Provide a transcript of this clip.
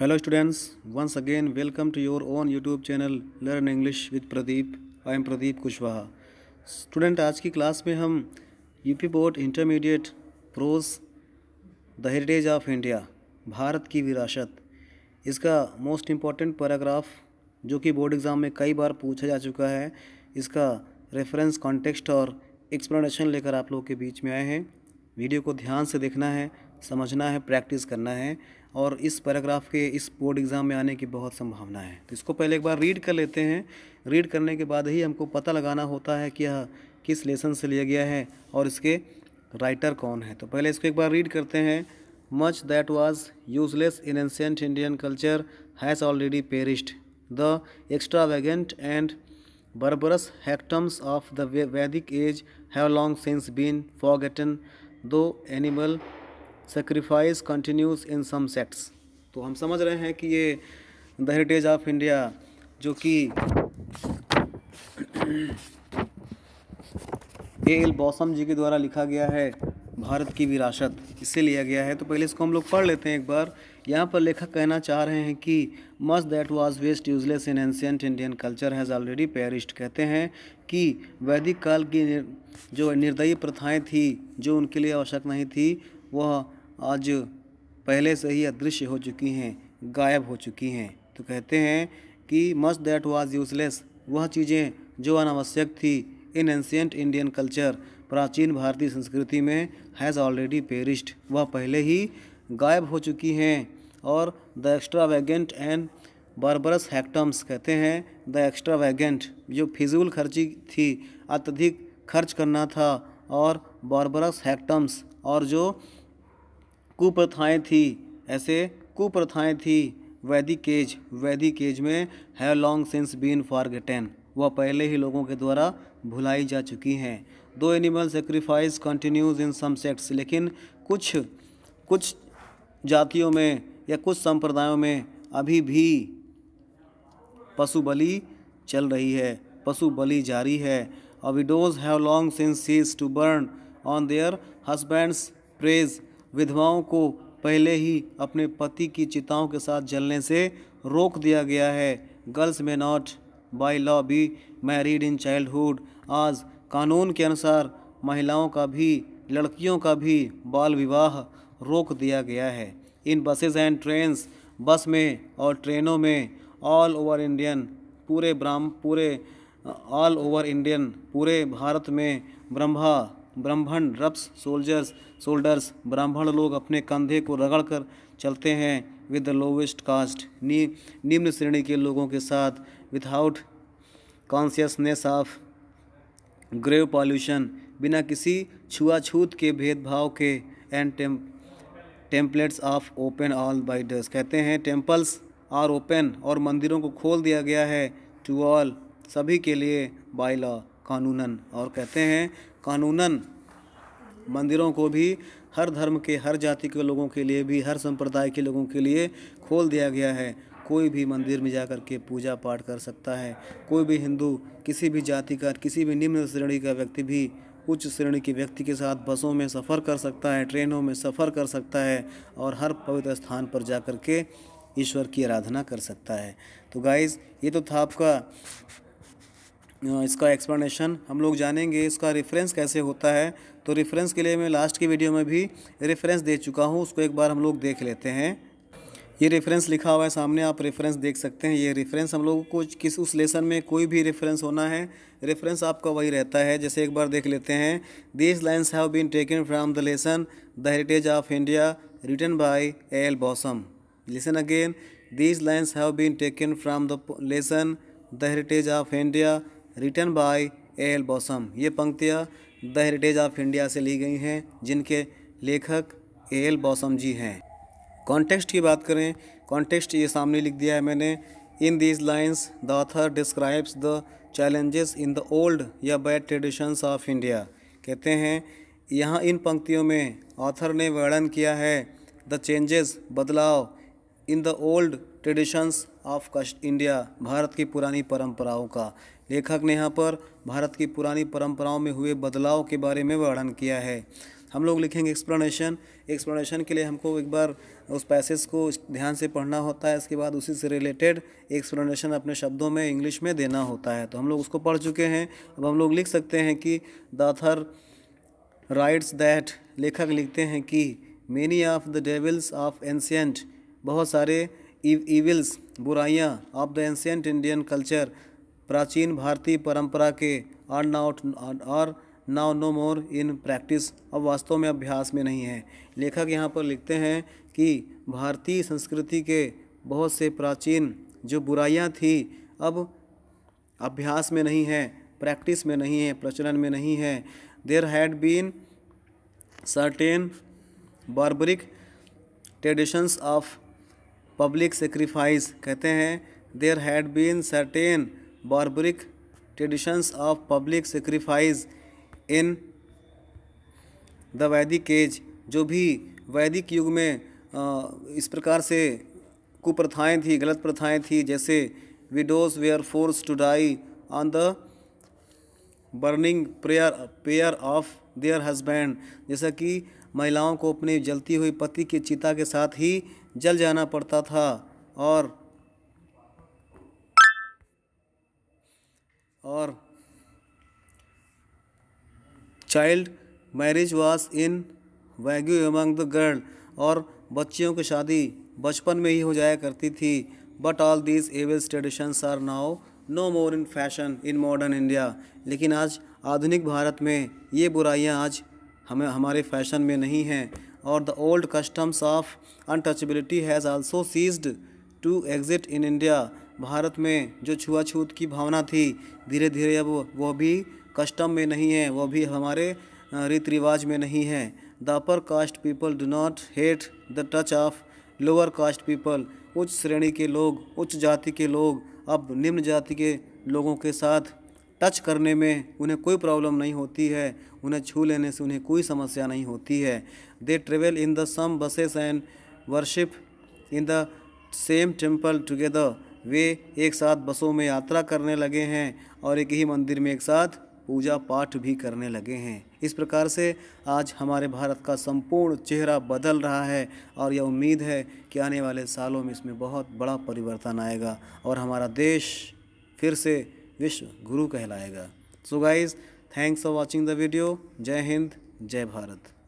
Hello students once again welcome to your own YouTube channel learn English with Pradeep I am Pradeep Kushwaha student आज की class में हम UP board intermediate prose the heritage of India Bharat की विरासत इसका most important paragraph जो कि board exam में कई बार पूछा जा चुका है इसका रेफरेंस कॉन्टेक्स्ट और एक्सप्लेनेशन लेकर आप लोगों के बीच में आए हैं वीडियो को ध्यान से देखना है समझना है प्रैक्टिस करना है और इस पैराग्राफ के इस बोर्ड एग्ज़ाम में आने की बहुत संभावना है तो इसको पहले एक बार रीड कर लेते हैं रीड करने के बाद ही हमको पता लगाना होता है कि यह किस लेसन से लिया गया है और इसके राइटर कौन है तो पहले इसको एक बार रीड करते हैं much that was useless in ancient Indian culture has already perished the extra extravagant and barbarous hecatombs of the Vedic age have long since been for though animal sacrifice continues in some sects तो हम समझ रहे हैं कि ये the heritage of India जो कि A L बौसम जी के द्वारा लिखा गया है भारत की विरासत इससे लिया गया है तो पहले इसको हम लोग पढ़ लेते हैं एक बार यहाँ पर लेखक कहना चाह रहे हैं कि must that was waste useless in ancient Indian culture has already perished कहते हैं कि वैदिक काल की जो निर्दयी प्रथाएं थी जो उनके लिए आवश्यक नहीं थी वह आज पहले से ही अदृश्य हो चुकी हैं गायब हो चुकी हैं तो कहते हैं कि मस्ट दैट वाज यूजलेस वह चीज़ें जो अनावश्यक थी इन एंशियंट इंडियन कल्चर प्राचीन भारतीय संस्कृति में हैज़ ऑलरेडी पेरिस्ड वह पहले ही गायब हो चुकी हैं और the extravagant and barbarous hecatombs कहते हैं द एक्स्ट्रा वैगेंट जो फिजूल खर्ची थी अत्यधिक खर्च करना था और बारबरस हैक्टम्स और जो कुप्रथाएँ थी ऐसे कुप्रथाएँ थी वैदिक एज वैदिक एज में have long since been forgotten वह पहले ही लोगों के द्वारा भुलाई जा चुकी हैं though animal sacrifice continues in some sects लेकिन कुछ कुछ जातियों में या कुछ संप्रदायों में अभी भी पशु बलि चल रही है पशु बलि जारी है और widows have long since ceased to burn on their husbands pyres विधवाओं को पहले ही अपने पति की चिताओं के साथ जलने से रोक दिया गया है girls may not by law be married in childhood आज कानून के अनुसार महिलाओं का भी लड़कियों का भी बाल विवाह रोक दिया गया है इन बसेज एंड ट्रेन्स बस में और ट्रेनों में ऑल ओवर इंडियन पूरे ब्राह्म पूरे ऑल ओवर इंडियन पूरे भारत में ब्रह्मा ब्राह्मण रब्स सोल्जर्स सोल्डर्स ब्राह्मण लोग अपने कंधे को रगड़कर चलते हैं विद द लोवेस्ट कास्ट नी निम्न श्रेणी के लोगों के साथ without consciousness of grave pollution बिना किसी छुआछूत के भेदभाव के and templates of open all biders कहते हैं टेम्पल्स आर ओपन और मंदिरों को खोल दिया गया है टू ऑल सभी के लिए बाई लॉ कानूनन और कहते हैं कानूनन मंदिरों को भी हर धर्म के हर जाति के लोगों के लिए भी हर संप्रदाय के लोगों के लिए खोल दिया गया है कोई भी मंदिर में जा कर के पूजा पाठ कर सकता है कोई भी हिंदू किसी भी जाति का किसी भी निम्न श्रेणी का व्यक्ति भी उच्च श्रेणी के व्यक्ति के साथ बसों में सफ़र कर सकता है ट्रेनों में सफ़र कर सकता है और हर पवित्र स्थान पर जा कर के ईश्वर की आराधना कर सकता है तो गाइज़ ये तो था आपका इसका एक्सप्लेनेशन हम लोग जानेंगे इसका रेफरेंस कैसे होता है तो रेफरेंस के लिए मैं लास्ट की वीडियो में भी रेफरेंस दे चुका हूँ उसको एक बार हम लोग देख लेते हैं ये रेफरेंस लिखा हुआ है सामने आप रेफरेंस देख सकते हैं ये रेफरेंस हम लोगों को किस उस लेसन में कोई भी रेफरेंस होना है रेफरेंस आपका वही रहता है जैसे एक बार देख लेते हैं this lines have been taken from the lesson the heritage of India written by L Basham lesson again this lines have been taken from the lesson the heritage of India written by A L Basham ये पंक्तियाँ the heritage of India से ली गई हैं जिनके लेखक ए L bosom जी हैं context की बात करें कॉन्टेक्स्ट ये सामने लिख दिया है मैंने in these lines the author describes the challenges in the old या बैड ट्रेडिशंस ऑफ इंडिया कहते हैं यहाँ इन पंक्तियों में ऑथर ने वर्णन किया है द चेंजेस बदलाव in the old traditions of कस्ट इंडिया भारत की पुरानी परंपराओं का लेखक ने यहाँ पर भारत की पुरानी परंपराओं में हुए बदलाव के बारे में वर्णन किया है हम लोग लिखेंगे एक्सप्लेनेशन एक्सप्लेनेशन के लिए हमको एक बार उस पैसेज को ध्यान से पढ़ना होता है इसके बाद उसी से रिलेटेड एक्सप्लेनेशन अपने शब्दों में इंग्लिश में देना होता है तो हम लोग उसको पढ़ चुके हैं अब हम लोग लिख सकते हैं कि दाथर राइट्स दैट लेखक लिखते हैं कि many of the devils of ancient बहुत सारे ईविल्स बुराइयाँ of the ancient Indian culture प्राचीन भारतीय परंपरा के are not are now no more in practice अब वास्तव में अभ्यास में नहीं है लेखक यहाँ पर लिखते हैं कि भारतीय संस्कृति के बहुत से प्राचीन जो बुराइयाँ थी अब अभ्यास में नहीं है प्रैक्टिस में नहीं है प्रचलन में नहीं है there had been certain barbaric traditions of public sacrifice कहते हैं there had been certain barbaric traditions of public sacrifice in the Vedic age जो भी वैदिक युग में इस प्रकार से कुप्रथाएँ थी गलत प्रथाएँ थी जैसे widows were force to die on the burning prayer pyre of their husband जैसा कि महिलाओं को अपने जलती हुई पति की चिता के साथ ही जल जाना पड़ता था और और child marriage was in vogue among the girl और बच्चियों की शादी बचपन में ही हो जाया करती थी but all these evils traditions are now no more in fashion in modern India लेकिन आज आधुनिक भारत में ये बुराइयाँ आज हमें हमारे फैशन में नहीं हैं or the old customs of untouchability has also ceased to exist in India. Bharat में जो छुआछूत की भावना थी धीरे धीरे अब वो भी कस्टम में नहीं है वो भी हमारे रीति रिवाज में नहीं है the upper caste people do not hate the touch of lower caste people उच्च श्रेणी के लोग उच्च जाति के लोग अब निम्न जाति के लोगों के साथ टच करने में उन्हें कोई प्रॉब्लम नहीं होती है उन्हें छू लेने से उन्हें कोई समस्या नहीं होती है they travel in the some buses and worship in the same temple together वे एक साथ बसों में यात्रा करने लगे हैं और एक ही मंदिर में एक साथ पूजा पाठ भी करने लगे हैं इस प्रकार से आज हमारे भारत का संपूर्ण चेहरा बदल रहा है और यह उम्मीद है कि आने वाले सालों में इसमें बहुत बड़ा परिवर्तन आएगा और हमारा देश फिर से विश्व गुरु कहलाएगा so guys thanks for watching the video जय हिंद जय भारत